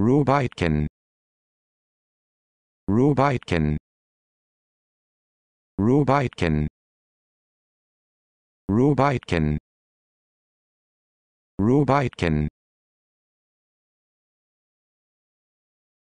Rubitkin Rubitkin Rubitkin Rubitkin Rubitkin